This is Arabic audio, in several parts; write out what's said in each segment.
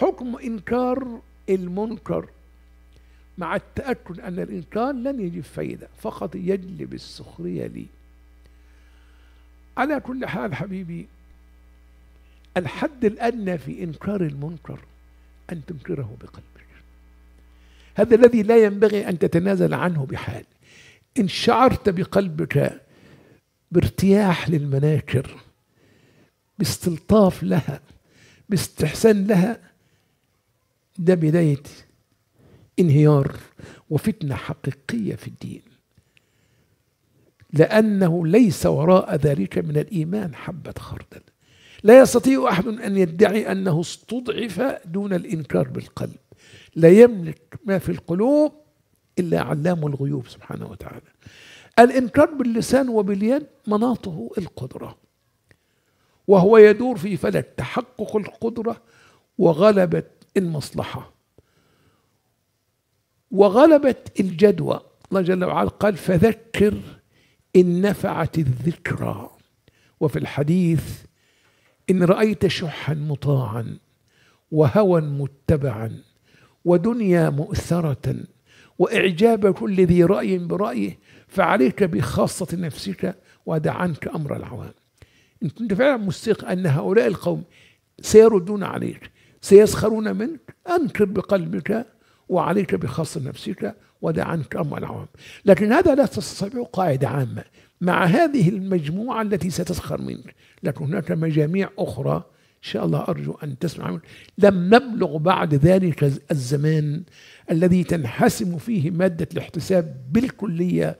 حكم إنكار المنكر مع التأكد أن الإنكار لن يجيب فايدة فقط يجلب السخرية لي على كل حال حبيبي الحد الأدنى في إنكار المنكر أن تنكره بقلبك هذا الذي لا ينبغي أن تتنازل عنه بحال إن شعرت بقلبك بارتياح للمناكر باستلطاف لها باستحسان لها ده بداية انهيار وفتنة حقيقية في الدين لأنه ليس وراء ذلك من الإيمان حبة خردل لا يستطيع أحد أن يدعي أنه استضعف دون الإنكار بالقلب لا يملك ما في القلوب إلا علام الغيوب سبحانه وتعالى الإنكار باللسان وباليد مناطه القدرة وهو يدور في فلك تحقق القدرة وغلبة المصلحة وغلبت الجدوى الله جل وعلا قال فذكر إن نفعت الذكرى وفي الحديث إن رأيت شحا مطاعا وهوى متبعا ودنيا مؤثرة وإعجاب كل ذي رأي برأيه فعليك بخاصة نفسك ودع عنك أمر العوام أنت فعلا مستيق أن هؤلاء القوم سيردون عليك سيسخرون منك أنكر بقلبك وعليك بخص نفسك ودع عنك أمر العوام لكن هذا لا تستطيع قاعدة عامة مع هذه المجموعة التي ستسخر منك لكن هناك مجاميع أخرى إن شاء الله أرجو أن تسمع منك لم نبلغ بعد ذلك الزمان الذي تنحسم فيه مادة الاحتساب بالكلية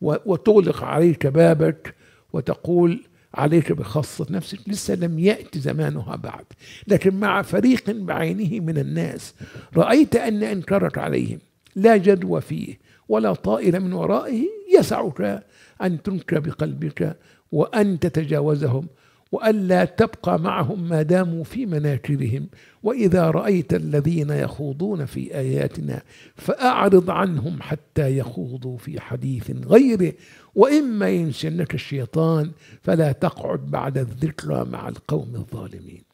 وتغلق عليك بابك وتقول عليك بخاصة نفسك لسه لم يأتي زمانها بعد لكن مع فريق بعينه من الناس رأيت أن إنكارك عليهم لا جدوى فيه ولا طائر من ورائه يسعك أن تنكر بقلبك وأن تتجاوزهم والا تبقى معهم ما داموا في مناكرهم واذا رايت الذين يخوضون في اياتنا فاعرض عنهم حتى يخوضوا في حديث غيره واما ينسنك الشيطان فلا تقعد بعد الذكرى مع القوم الظالمين